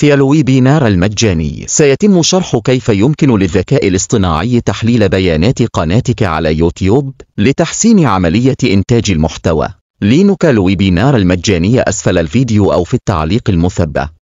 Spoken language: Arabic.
في لوي بينار المجاني سيتم شرح كيف يمكن للذكاء الاصطناعي تحليل بيانات قناتك على يوتيوب لتحسين عملية إنتاج المحتوى لينك الويبينار المجاني أسفل الفيديو أو في التعليق المثبت